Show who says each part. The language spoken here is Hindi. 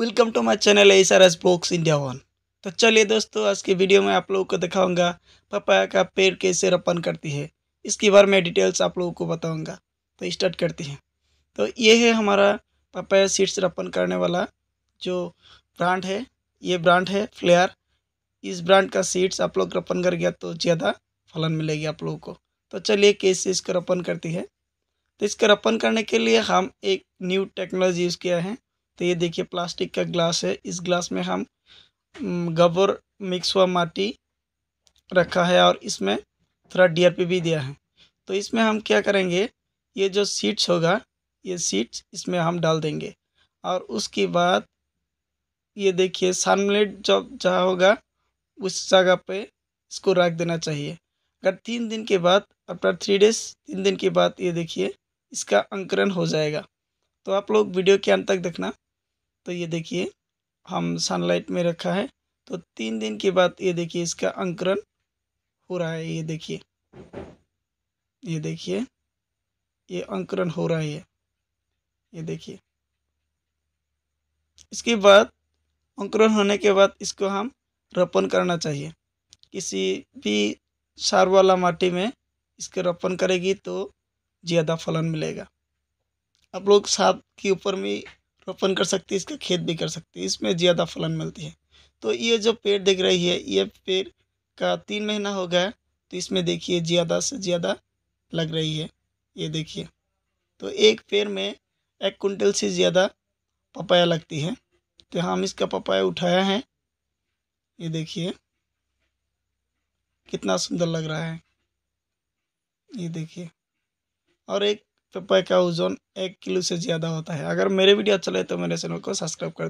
Speaker 1: welcome to my channel S R S box India one तो चलिए दोस्तों आज के वीडियो में आप लोगों को दिखाऊंगा पपाया का पेड़ कैसे रोपण करती है इसके बारे में डिटेल्स आप लोगों को बताऊंगा तो स्टार्ट करती हैं तो ये है हमारा पपाया सीड्स रोपण करने वाला जो ब्रांड है ये ब्रांड है फ्लेयर इस ब्रांड का सीड्स आप लोग रोपण कर गया तो ज़्यादा फलन मिलेगी आप लोगों को तो चलिए कैसे इसका रोपण करती है तो इसका रोपण करने के लिए हम एक न्यू टेक्नोलॉजी यूज़ किया है तो ये देखिए प्लास्टिक का ग्लास है इस ग्लास में हम गबर मिक्स हुआ माटी रखा है और इसमें थोड़ा डीआरपी भी दिया है तो इसमें हम क्या करेंगे ये जो सीड्स होगा ये सीड्स इसमें हम डाल देंगे और उसके बाद ये देखिए सनमलेट जब जहाँ होगा उस जगह पे इसको रख देना चाहिए अगर तीन दिन के बाद अपना थ्री डेज तीन दिन के बाद ये देखिए इसका अंकुरन हो जाएगा तो आप लोग वीडियो के अंत तक देखना तो ये देखिए हम सनलाइट में रखा है तो तीन दिन के बाद ये देखिए इसका अंकुरण हो रहा है ये देखिए ये देखिए ये अंकुरण हो रहा है ये देखिए इसके बाद अंकुरण होने के बाद इसको हम रोपण करना चाहिए किसी भी सार वाला माटी में इसके रोपण करेगी तो ज़्यादा फलन मिलेगा आप लोग साथ के ऊपर में रोपण कर सकती है इसका खेत भी कर सकती है इसमें ज़्यादा फलन मिलती है तो ये जो पेड़ दिख रही है ये पेड़ का तीन महीना हो गया तो इसमें देखिए ज़्यादा से ज़्यादा लग रही है ये देखिए तो एक पेड़ में एक कुंटल से ज़्यादा पपाया लगती है तो हम इसका पपाया उठाया है ये देखिए कितना सुंदर लग रहा है ये देखिए और एक पेपर का ओजन एक किलो से ज़्यादा होता है अगर मेरे वीडियो अच्छा लगे तो मेरे चैनल को सब्सक्राइब कर दे